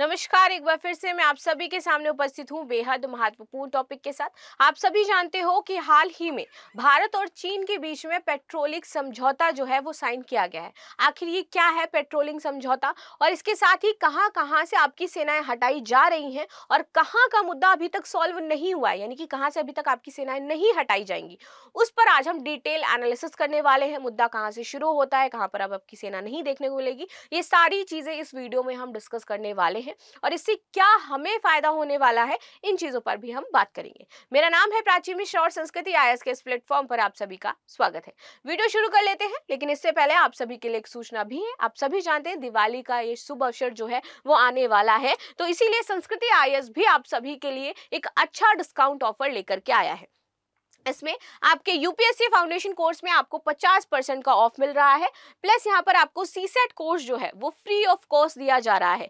नमस्कार एक बार फिर से मैं आप सभी के सामने उपस्थित हूँ बेहद महत्वपूर्ण टॉपिक के साथ आप सभी जानते हो कि हाल ही में भारत और चीन के बीच में पेट्रोलिंग समझौता जो है वो साइन किया गया है आखिर ये क्या है पेट्रोलिंग समझौता और इसके साथ ही कहाँ कहाँ से आपकी सेनाएं हटाई जा रही हैं और कहाँ का मुद्दा अभी तक सॉल्व नहीं हुआ है यानी कि कहाँ से अभी तक आपकी सेनाएं नहीं हटाई जाएंगी उस पर आज हम डिटेल एनालिसिस करने वाले हैं मुद्दा कहाँ से शुरू होता है कहाँ पर अब आपकी सेना नहीं देखने को मिलेगी ये सारी चीज़ें इस वीडियो में हम डिस्कस करने वाले हैं हैं और इससे क्या हमें फ़ायदा होने वाला है इन चीज़ों पर भी हम बात करेंगे मेरा नाम है प्राची मिश्र और संस्कृति आई के इस प्लेटफॉर्म पर आप सभी का स्वागत है वीडियो शुरू कर लेते हैं लेकिन इससे पहले आप सभी के लिए एक सूचना भी है आप सभी जानते हैं दिवाली का ये शुभ अवसर जो है वो आने वाला है तो इसीलिए संस्कृति आई भी आप सभी के लिए एक अच्छा डिस्काउंट ऑफर लेकर के आया है इसमें आपके यूपीएससी फाउंडेशन कोर्स में आपको 50 परसेंट का ऑफ मिल रहा है प्लस यहाँ पर आपको सीसेट कोर्स जो है वो फ्री ऑफ कॉस्ट दिया जा रहा है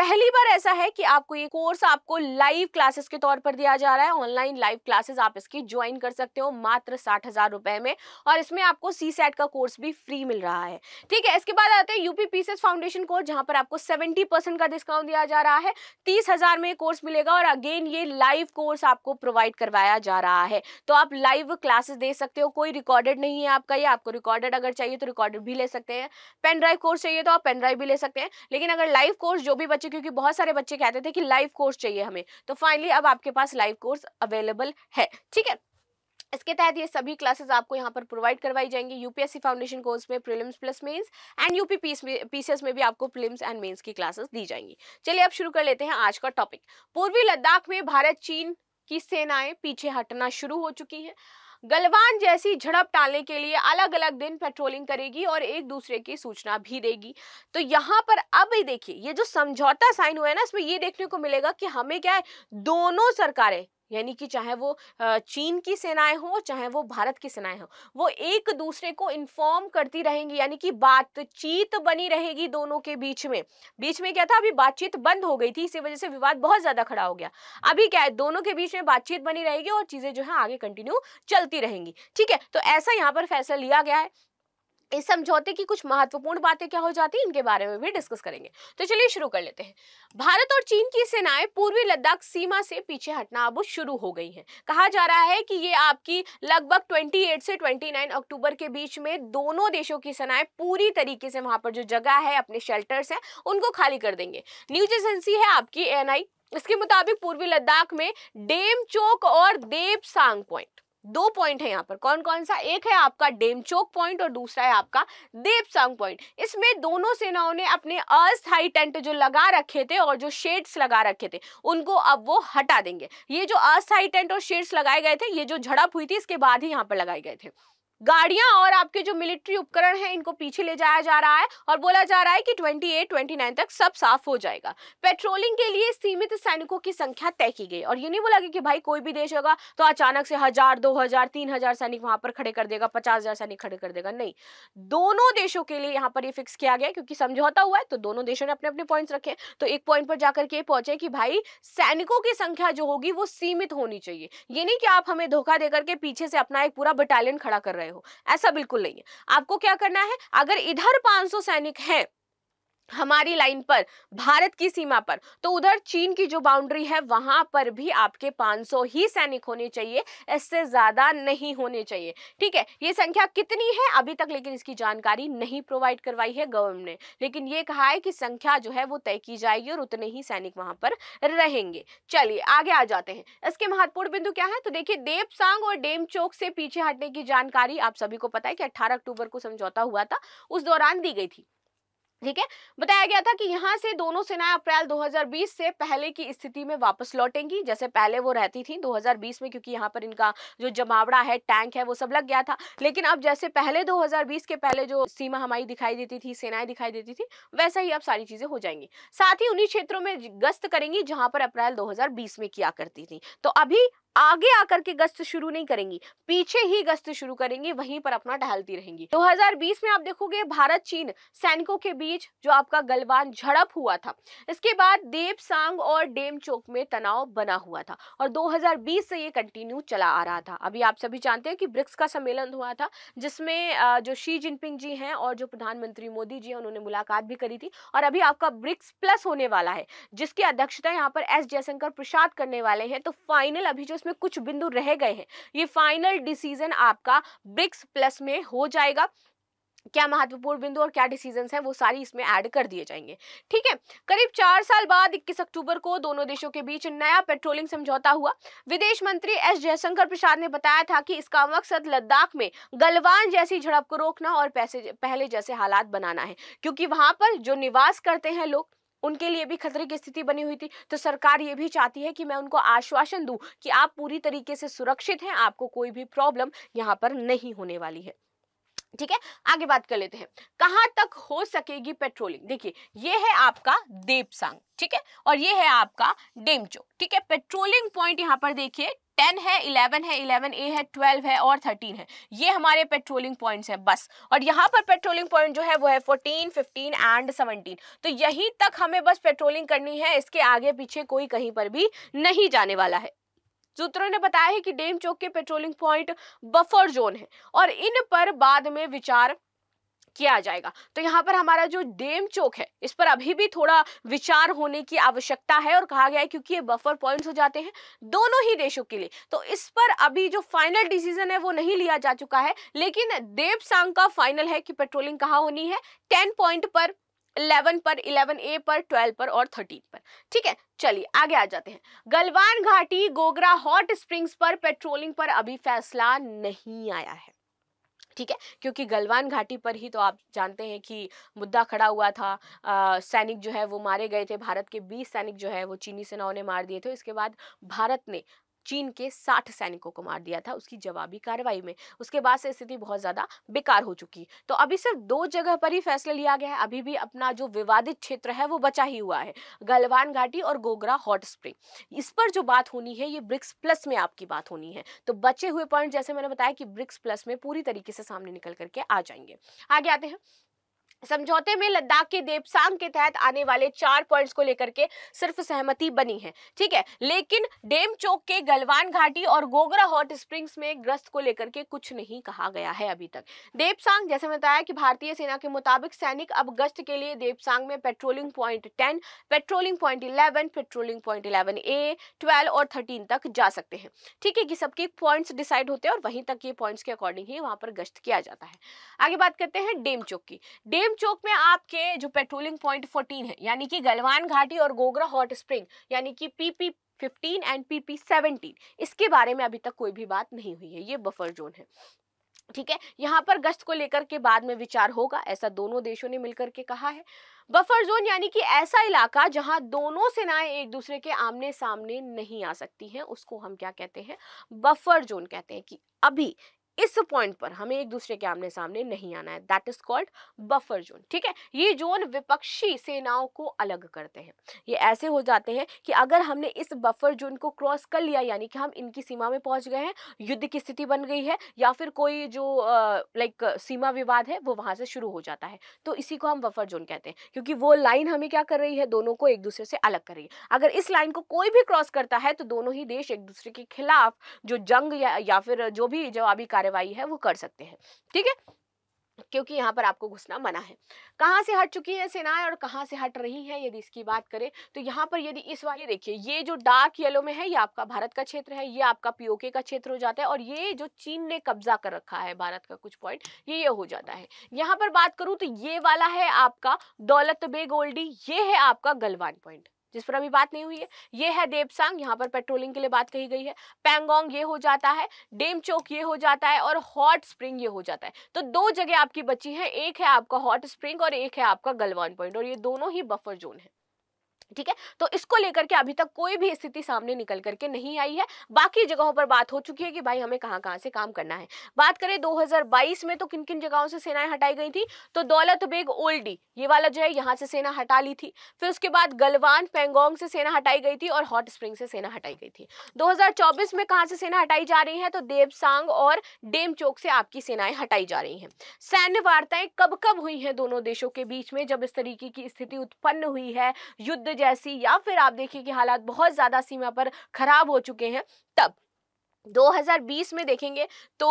पहली बार ऐसा है कि आपको ये कोर्स आपको लाइव क्लासेस के तौर पर दिया जा रहा है ऑनलाइन लाइव क्लासेस आप इसकी ज्वाइन कर सकते हो मात्र साठ हजार रुपए में और इसमें आपको सी सेट का कोर्स भी फ्री मिल रहा है ठीक है इसके बाद आते हैं यूपी पीसीएस फाउंडेशन कोर्स जहां पर आपको सेवेंटी परसेंट का डिस्काउंट दिया जा रहा है तीस हजार में कोर्स मिलेगा और अगेन ये लाइव कोर्स आपको प्रोवाइड करवाया जा रहा है तो आप लाइव क्लासेस दे सकते हो कोई रिकॉर्डेड नहीं है आपका ये आपको रिकॉर्डेड अगर चाहिए तो रिकॉर्डेड भी ले सकते हैं पेन ड्राइव कोर्स चाहिए तो आप पेन ड्राइव भी ले सकते हैं लेकिन अगर लाइव कोर्स जो भी बच्चे क्योंकि बहुत सारे बच्चे कहते थे कि लाइव कोर्स चाहिए हमें तो फाइनली अब आपके पास लाइव कोर्स अवेलेबल है ठीक है इसके तहत ये सभी क्लासेस आपको यहाँ पर प्रोवाइड करवाई जाएंगी यूपीएससी फाउंडेशन कोर्स में prelims plus mains and UP PCS में भी आपको प्रीलिम्स एंड मेंस की क्लासेस दी जाएंगी चलिए अब शुरू कर लेते हैं आज का टॉपिक पूर्वी लद्दाख में भारत चीन की सेनाएं पीछे हटना शुरू हो चुकी है गलवान जैसी झड़प टालने के लिए अलग अलग दिन पेट्रोलिंग करेगी और एक दूसरे की सूचना भी देगी तो यहाँ पर अब देखिए ये जो समझौता साइन हुआ है ना इसमें ये देखने को मिलेगा कि हमें क्या है दोनों सरकारें यानी कि चाहे वो चीन की सेनाएं हो चाहे वो भारत की सेनाएं हो वो एक दूसरे को इन्फॉर्म करती रहेंगी यानी कि बातचीत बनी रहेगी दोनों के बीच में बीच में क्या था अभी बातचीत बंद हो गई थी इसी वजह से विवाद बहुत ज़्यादा खड़ा हो गया अभी क्या है दोनों के बीच में बातचीत बनी रहेगी और चीज़ें जो है आगे कंटिन्यू चलती रहेंगी ठीक है तो ऐसा यहाँ पर फैसला लिया गया है इस समझौते की कुछ महत्वपूर्ण बातें क्या हो जाती है इनके बारे में भी डिस्कस करेंगे तो चलिए शुरू कर लेते हैं भारत और चीन की सेनाएं पूर्वी लद्दाख सीमा से पीछे हटना अब शुरू हो गई हैं कहा जा रहा है कि ये आपकी लगभग 28 से 29 अक्टूबर के बीच में दोनों देशों की सेनाएं पूरी तरीके से वहां पर जो जगह है अपने शेल्टर्स हैं उनको खाली कर देंगे न्यूज एजेंसी है आपकी एन इसके मुताबिक पूर्वी लद्दाख में डेम चौक और देव सांग पॉइंट दो पॉइंट है यहाँ पर कौन कौन सा एक है आपका डेमचोक पॉइंट और दूसरा है आपका देवसांग पॉइंट इसमें दोनों सेनाओं ने अपने अस्थायी टेंट जो लगा रखे थे और जो शेड्स लगा रखे थे उनको अब वो हटा देंगे ये जो अस्थायी टेंट और शेड्स लगाए गए थे ये जो झड़प हुई थी इसके बाद ही यहाँ पर लगाए गए थे गाड़ियां और आपके जो मिलिट्री उपकरण है इनको पीछे ले जाया जा रहा है और बोला जा रहा है कि 28, 29 तक सब साफ हो जाएगा पेट्रोलिंग के लिए सीमित सैनिकों की संख्या तय की गई और ये नहीं बोला गया कि भाई कोई भी देश होगा तो अचानक से हजार दो हजार तीन हजार सैनिक वहां पर खड़े कर देगा पचास हजार सैनिक खड़े कर देगा नहीं दोनों देशों के लिए यहाँ पर ये फिक्स किया गया क्योंकि समझौता हुआ है तो दोनों देशों ने अपने अपने पॉइंट्स रखे तो एक पॉइंट पर जाकर के पहुंचे कि भाई सैनिकों की संख्या जो होगी वो सीमित होनी चाहिए ये नहीं कि आप हमें धोखा देकर के पीछे से अपना एक पूरा बटालियन खड़ा कर रहे हो ऐसा बिल्कुल नहीं है आपको क्या करना है अगर इधर 500 सैनिक हैं हमारी लाइन पर भारत की सीमा पर तो उधर चीन की जो बाउंड्री है वहां पर भी आपके 500 ही सैनिक होने चाहिए इससे ज्यादा नहीं होने चाहिए ठीक है ये संख्या कितनी है अभी तक लेकिन इसकी जानकारी नहीं प्रोवाइड करवाई है गवर्नमेंट ने लेकिन ये कहा है कि संख्या जो है वो तय की जाएगी और उतने ही सैनिक वहां पर रहेंगे चलिए आगे आ जाते हैं इसके महत्वपूर्ण बिंदु क्या है तो देखिए देवसांग और डेम चौक से पीछे हटने की जानकारी आप सभी को पता है कि अट्ठारह अक्टूबर को समझौता हुआ था उस दौरान दी गई थी ठीक है बताया गया था कि यहाँ से दोनों सेनाएं अप्रैल 2020 से पहले की स्थिति में वापस लौटेंगी जैसे पहले वो रहती थी 2020 में क्योंकि यहाँ पर इनका जो जमावड़ा है टैंक है वो सब लग गया था लेकिन अब जैसे पहले 2020 के पहले जो सीमा हमारी दिखाई देती थी सेनाएं दिखाई देती थी वैसा ही अब सारी चीजें हो जाएंगी साथ ही उन्हीं क्षेत्रों में गश्त करेंगी जहां पर अप्रैल दो में किया करती थी तो अभी आगे आकर के गश्त शुरू नहीं करेंगी पीछे ही गश्त शुरू करेंगी वहीं पर अपना टहलती रहेंगी 2020 में आप देखोगे भारत चीन सैनिकों के बीच जो आपका गलवान झड़प हुआ था इसके बाद देव सांग और डेम चौक में तनाव बना हुआ था और 2020 से ये कंटिन्यू चला आ रहा था अभी आप सभी जानते हैं कि ब्रिक्स का सम्मेलन हुआ था जिसमें जो शी जिनपिंग जी हैं और जो प्रधानमंत्री मोदी जी हैं उन्होंने मुलाकात भी करी थी और अभी आपका ब्रिक्स प्लस होने वाला है जिसकी अध्यक्षता यहाँ पर एस जयशंकर प्रसाद करने वाले हैं तो फाइनल अभी जो उसमें कुछ बिंदु रह गए हैं ये फाइनल डिसीजन आपका ब्रिक्स प्लस में हो जाएगा क्या महत्वपूर्ण बिंदु और क्या डिसीजन हैं वो सारी इसमें ऐड कर दिए जाएंगे ठीक है करीब चार साल बाद 21 अक्टूबर को दोनों देशों के बीच नया पेट्रोलिंग समझौता हुआ विदेश मंत्री एस जयशंकर प्रसाद ने बताया था कि इसका मकसद लद्दाख में गलवान जैसी झड़प को रोकना और पैसे पहले जैसे हालात बनाना है क्योंकि वहां पर जो निवास करते हैं लोग उनके लिए भी खतरे की स्थिति बनी हुई थी तो सरकार ये भी चाहती है कि मैं उनको आश्वासन दूं कि आप पूरी तरीके से सुरक्षित हैं आपको कोई भी प्रॉब्लम यहाँ पर नहीं होने वाली है ठीक है आगे बात कर लेते हैं कहां तक हो सकेगी पेट्रोलिंग देखिए ये है आपका देवसांग ठीक है और ये है आपका डेमचो ठीक है पेट्रोलिंग पॉइंट यहाँ पर देखिए टेन है इलेवन है इलेवन ए है ट्वेल्व है और थर्टीन है ये हमारे पेट्रोलिंग पॉइंट्स हैं बस और यहाँ पर पेट्रोलिंग पॉइंट जो है वो है फोर्टीन फिफ्टीन एंड सेवनटीन तो यहीं तक हमें बस पेट्रोलिंग करनी है इसके आगे पीछे कोई कहीं पर भी नहीं जाने वाला है सूत्रों ने बताया है कि डेम चौक के पेट्रोलिंग पॉइंट बफर जोन है और इन पर बाद में विचार किया जाएगा तो यहाँ पर हमारा जो डेम चौक है इस पर अभी भी थोड़ा विचार होने की आवश्यकता है और कहा गया है क्योंकि ये बफर पॉइंट्स हो जाते हैं दोनों ही देशों के लिए तो इस पर अभी जो फाइनल डिसीजन है वो नहीं लिया जा चुका है लेकिन देव सांग का फाइनल है कि पेट्रोलिंग कहाँ होनी है टेन पॉइंट पर इलेवन पर इलेवन ए पर ट्वेल्व पर और थर्टीन पर ठीक है चलिए आगे आ जाते हैं गलवान घाटी गोगरा हॉट स्प्रिंग्स पर पेट्रोलिंग पर अभी फैसला नहीं आया है ठीक है क्योंकि गलवान घाटी पर ही तो आप जानते हैं कि मुद्दा खड़ा हुआ था आ, सैनिक जो है वो मारे गए थे भारत के 20 सैनिक जो है वो चीनी सेनाओं ने मार दिए थे इसके बाद भारत ने चीन के साठ सैनिकों को मार दिया था उसकी जवाबी कार्रवाई में उसके बाद से स्थिति बहुत ज़्यादा बेकार हो चुकी तो अभी सिर्फ दो जगह पर ही फैसला लिया गया है अभी भी अपना जो विवादित क्षेत्र है वो बचा ही हुआ है गलवान घाटी और गोगरा हॉट स्प्रिंग इस पर जो बात होनी है ये ब्रिक्स प्लस में आपकी बात होनी है तो बचे हुए पॉइंट जैसे मैंने बताया कि ब्रिक्स प्लस में पूरी तरीके से सामने निकल करके आ जाएंगे आगे आते हैं समझौते में लद्दाख के देवसांग के तहत आने वाले चार पॉइंट्स को लेकर के सिर्फ सहमति बनी है ठीक है लेकिन डेम चौक के गलवान घाटी और गोगरा हॉट स्प्रिंग्स में ग्रस्त को लेकर के कुछ नहीं कहा गया है अभी तक देवसांग जैसे बताया कि भारतीय सेना के मुताबिक सैनिक अब गश्त के लिए देवसांग में patrolling point ten patrolling point eleven patrolling point eleven A twelve और थर्टीन तक जा सकते हैं ठीक है कि सबके पॉइंट्स डिसाइड होते हैं और वहीं तक ये पॉइंट्स के अकॉर्डिंग ही वहां पर गश्त किया जाता है आगे बात करते हैं डेम चौक की डेम भीम चौक में आपके जो पेट्रोलिंग पॉइंट 14 है यानी कि गलवान घाटी और गोगरा हॉट स्प्रिंग यानी कि पीपी 15 एंड पीपी 17 इसके बारे में अभी तक कोई भी बात नहीं हुई है ये बफर जोन है ठीक है यहाँ पर गश्त को लेकर के बाद में विचार होगा ऐसा दोनों देशों ने मिलकर के कहा है बफर जोन यानी कि ऐसा इलाका जहां दोनों सेनाएं एक दूसरे के आमने सामने नहीं आ सकती हैं उसको हम क्या कहते हैं बफर जोन कहते हैं कि अभी इस पॉइंट पर हमें एक दूसरे के आमने सामने नहीं आना है that is called buffer zone ठीक है ये जोन विपक्षी सेनाओं को अलग करते हैं ये ऐसे हो जाते हैं कि अगर हमने इस बफर जोन को क्रॉस कर लिया यानी कि हम इनकी सीमा में पहुंच गए हैं युद्ध की स्थिति बन गई है या फिर कोई जो लाइक सीमा विवाद है वो वहां से शुरू हो जाता है तो इसी को हम बफर जोन कहते हैं क्योंकि वो लाइन हमें क्या कर रही है दोनों को एक दूसरे से अलग कर रही है अगर इस लाइन को कोई भी क्रॉस करता है तो दोनों ही देश एक दूसरे के खिलाफ जो जंग या, या फिर जो भी जवाबी कार्य कार्यवाही है वो कर सकते हैं ठीक है क्योंकि यहाँ पर आपको घुसना मना है कहाँ से हट चुकी है सेनाएं और कहाँ से हट रही हैं यदि इसकी बात करें तो यहाँ पर यदि इस वाले देखिए ये जो डार्क येलो में है ये आपका भारत का क्षेत्र है ये आपका पीओके का क्षेत्र हो जाता है और ये जो चीन ने कब्जा कर रखा है भारत का कुछ पॉइंट ये ये हो जाता है यहाँ पर बात करूँ तो ये वाला है आपका दौलत बे गोल्डी ये है आपका गलवान पॉइंट जिस पर अभी बात नहीं हुई है ये है देवसांग यहाँ पर पेट्रोलिंग के लिए बात कही गई है पैंगोंग ये हो जाता है डेम चौक ये हो जाता है और हॉट स्प्रिंग ये हो जाता है तो दो जगह आपकी बची है एक है आपका हॉट स्प्रिंग और एक है आपका गलवान पॉइंट और ये दोनों ही बफर जोन है ठीक है तो इसको लेकर के अभी तक कोई भी स्थिति सामने निकल करके नहीं आई है बाकी जगहों पर बात हो चुकी है कि भाई हमें कहां कहां से काम करना है बात करें 2022 में तो किन किन जगहों से सेनाएं हटाई गई थी तो दौलत बेग ओल्डी ये वाला जो है यहां से सेना हटा ली थी फिर उसके बाद गलवान पेंगोंग से सेना हटाई गई थी और हॉट स्प्रिंग से सेना हटाई गई थी दो में कहाँ से सेना हटाई जा रही है तो देवसांग और डेम से आपकी सेनाएं हटाई जा रही है सैन्य वार्ताएं कब कब हुई है दोनों देशों के बीच में जब इस तरीके की स्थिति उत्पन्न हुई है युद्ध जैसी या फिर आप देखिए कि हालात बहुत ज़्यादा सीमा पर खराब हो चुके हैं तब 2020 में देखेंगे तो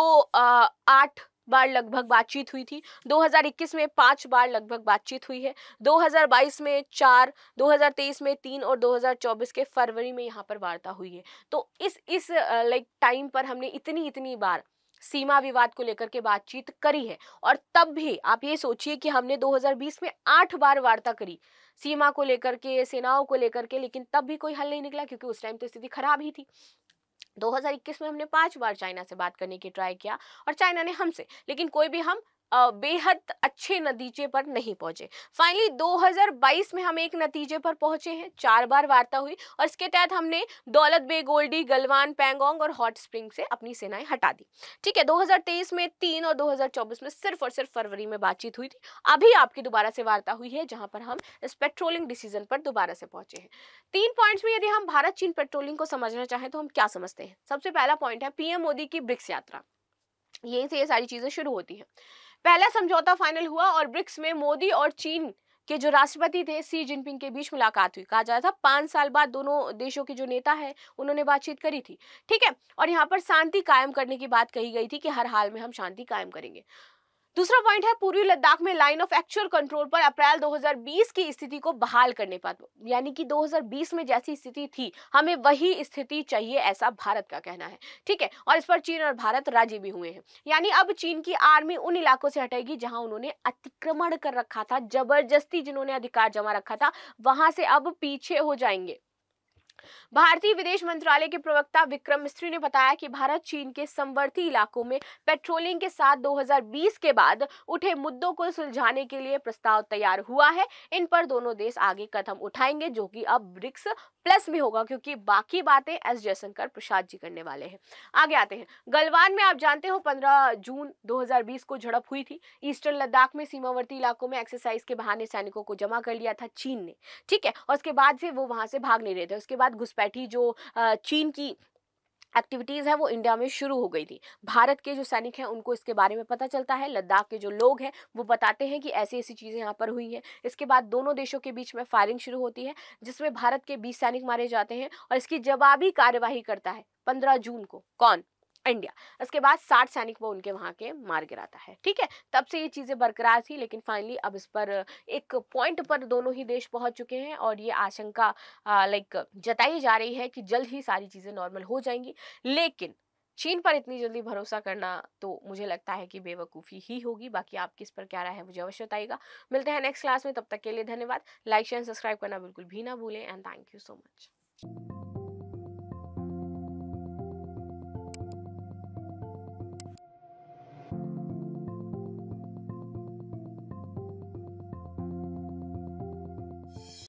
आठ बार लगभग बातचीत हुई थी 2021 में पांच बार लगभग बातचीत हुई है 2022 में चार 2023 में तीन और 2024 के फरवरी में यहाँ पर वार्ता हुई है तो इस इस लाइक टाइम पर हमने इतनी इतनी बार सीमा विवाद को लेकर के बातचीत करी है और तब भी आप ये सोचिए कि हमने 2020 में आठ बार वार्ता करी सीमा को लेकर के सेनाओं को लेकर के लेकिन तब भी कोई हल नहीं निकला क्योंकि उस टाइम तो स्थिति खराब ही थी 2021 में हमने पांच बार चाइना से बात करने की ट्राई किया और चाइना ने हमसे लेकिन कोई भी हम बेहद अच्छे नतीजे पर नहीं पहुंचे फाइनली 2022 में हम एक नतीजे पर पहुंचे हैं चार बार वार्ता हुई और इसके तहत हमने दौलत बे गोल्डी गलवान पैंगोंग और हॉट स्प्रिंग से अपनी सेनाएं हटा दी ठीक है 2023 में तीन और 2024 में सिर्फ और सिर्फ फरवरी में बातचीत हुई थी अभी आपकी दोबारा से वार्ता हुई है जहां पर हम इस पेट्रोलिंग डिसीजन पर दोबारा से पहुंचे हैं तीन पॉइंट्स में यदि हम भारत चीन पेट्रोलिंग को समझना चाहें तो हम क्या समझते हैं सबसे पहला पॉइंट है पीएम मोदी की ब्रिक्स यात्रा यहीं से ये सारी चीज़ें शुरू होती हैं पहला समझौता फाइनल हुआ और ब्रिक्स में मोदी और चीन के जो राष्ट्रपति थे सी जिनपिंग के बीच मुलाकात हुई कहा जा रहा था पांच साल बाद दोनों देशों के जो नेता हैं उन्होंने बातचीत करी थी ठीक है और यहाँ पर शांति कायम करने की बात कही गई थी कि हर हाल में हम शांति कायम करेंगे दूसरा पॉइंट है पूर्वी लद्दाख में लाइन ऑफ एक्चुअल कंट्रोल पर अप्रैल 2020 की स्थिति को बहाल करने पर यानी कि 2020 में जैसी स्थिति थी हमें वही स्थिति चाहिए ऐसा भारत का कहना है ठीक है और इस पर चीन और भारत राजी भी हुए हैं यानी अब चीन की आर्मी उन इलाकों से हटेगी जहां उन्होंने अतिक्रमण कर रखा था जबरदस्ती जिन्होंने अधिकार जमा रखा था वहां से अब पीछे हो जाएंगे भारतीय विदेश मंत्रालय के प्रवक्ता विक्रम मिस्त्री ने बताया कि भारत चीन के संवर्ती इलाकों में पेट्रोलिंग के साथ 2020 के बाद उठे मुद्दों को सुलझाने के लिए प्रस्ताव तैयार हुआ है इन पर दोनों देश आगे कदम उठाएंगे जो कि अब ब्रिक्स प्लस में होगा क्योंकि बाकी बातें एस जयशंकर प्रसाद जी करने वाले हैं आगे आते हैं गलवान में आप जानते हो पंद्रह जून दो को झड़प हुई थी ईस्टर्न लद्दाख में सीमावर्ती इलाकों में एक्सरसाइज के बहाने सैनिकों को जमा कर लिया था चीन ने ठीक है और उसके बाद से वो वहां से भाग नहीं रहे थे उसके बाद बाद घुसपैठी जो चीन की एक्टिविटीज़ है वो इंडिया में शुरू हो गई थी भारत के जो सैनिक हैं उनको इसके बारे में पता चलता है लद्दाख के जो लोग हैं वो बताते हैं कि ऐसी ऐसी चीज़ें यहाँ पर हुई हैं इसके बाद दोनों देशों के बीच में फायरिंग शुरू होती है जिसमें भारत के बीस सैनिक मारे जाते हैं और इसकी जवाबी कार्यवाही करता है पंद्रह जून को कौन इंडिया इसके बाद साठ सैनिक वो उनके वहाँ के मार गिराता है ठीक है तब से ये चीज़ें बरकरार थी लेकिन फाइनली अब इस पर एक पॉइंट पर दोनों ही देश पहुँच चुके हैं और ये आशंका लाइक जताई जा रही है कि जल्द ही सारी चीज़ें नॉर्मल हो जाएंगी लेकिन चीन पर इतनी जल्दी भरोसा करना तो मुझे लगता है कि बेवकूफ़ी ही होगी बाकी आप किस पर क्या राय है मुझे अवश्य बताइएगा मिलते हैं नेक्स्ट क्लास में तब तक के लिए धन्यवाद लाइक शेयर सब्सक्राइब करना बिल्कुल भी ना भूलें and thank you so much